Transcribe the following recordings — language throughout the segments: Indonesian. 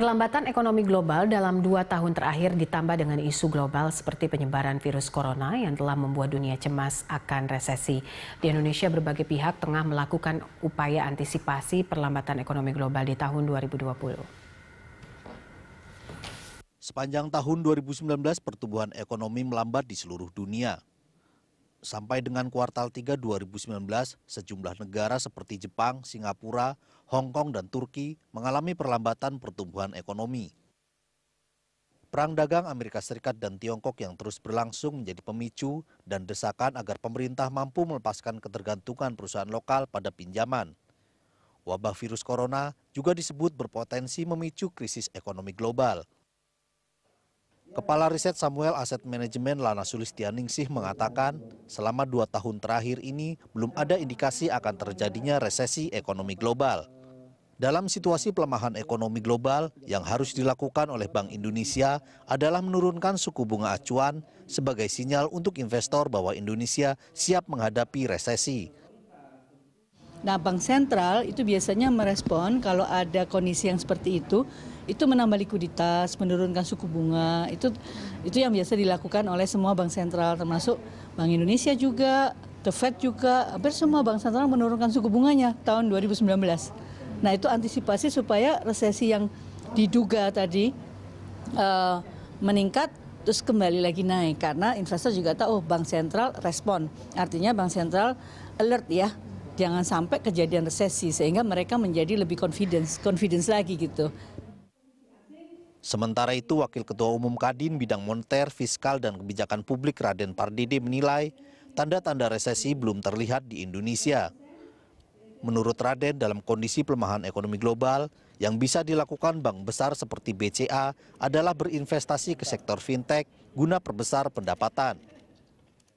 Perlambatan ekonomi global dalam dua tahun terakhir ditambah dengan isu global seperti penyebaran virus corona yang telah membuat dunia cemas akan resesi. Di Indonesia berbagai pihak tengah melakukan upaya antisipasi perlambatan ekonomi global di tahun 2020. Sepanjang tahun 2019 pertumbuhan ekonomi melambat di seluruh dunia sampai dengan kuartal 3 2019, sejumlah negara seperti Jepang, Singapura, Hong Kong, dan Turki mengalami perlambatan pertumbuhan ekonomi. Perang dagang Amerika Serikat dan Tiongkok yang terus berlangsung menjadi pemicu dan desakan agar pemerintah mampu melepaskan ketergantungan perusahaan lokal pada pinjaman. Wabah virus corona juga disebut berpotensi memicu krisis ekonomi global. Kepala Riset Samuel Asset Management Lana Sulistianingsih mengatakan, selama dua tahun terakhir ini belum ada indikasi akan terjadinya resesi ekonomi global. Dalam situasi pelemahan ekonomi global, yang harus dilakukan oleh Bank Indonesia adalah menurunkan suku bunga acuan sebagai sinyal untuk investor bahwa Indonesia siap menghadapi resesi. Nah, bank sentral itu biasanya merespon kalau ada kondisi yang seperti itu itu menambah likuiditas, menurunkan suku bunga, itu itu yang biasa dilakukan oleh semua bank sentral termasuk Bank Indonesia juga, The Fed juga, hampir semua bank sentral menurunkan suku bunganya tahun 2019. Nah, itu antisipasi supaya resesi yang diduga tadi uh, meningkat terus kembali lagi naik karena investor juga tahu oh, bank sentral respon. Artinya bank sentral alert ya jangan sampai kejadian resesi sehingga mereka menjadi lebih confidence confidence lagi gitu. Sementara itu, Wakil Ketua Umum Kadin bidang Monter, fiskal, dan kebijakan publik Raden Pardede menilai tanda-tanda resesi belum terlihat di Indonesia. Menurut Raden, dalam kondisi pelemahan ekonomi global, yang bisa dilakukan bank besar seperti BCA adalah berinvestasi ke sektor fintech guna perbesar pendapatan.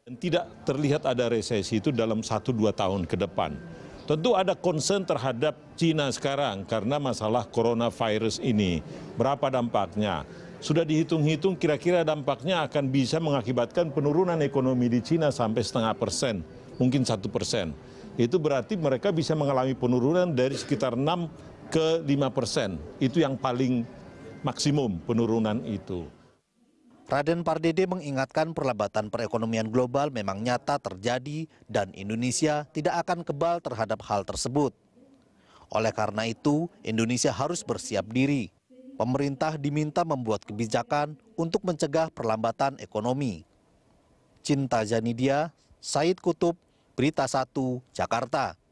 Tidak terlihat ada resesi itu dalam 1-2 tahun ke depan. Tentu ada concern terhadap Cina sekarang karena masalah coronavirus ini. Berapa dampaknya? Sudah dihitung-hitung kira-kira dampaknya akan bisa mengakibatkan penurunan ekonomi di Cina sampai setengah persen, mungkin satu persen. Itu berarti mereka bisa mengalami penurunan dari sekitar 6 ke 5 persen. Itu yang paling maksimum penurunan itu. Raden Pardede mengingatkan perlambatan perekonomian global memang nyata terjadi dan Indonesia tidak akan kebal terhadap hal tersebut. Oleh karena itu, Indonesia harus bersiap diri. Pemerintah diminta membuat kebijakan untuk mencegah perlambatan ekonomi. Cinta Janidia, Said Kutub, Berita 1, Jakarta.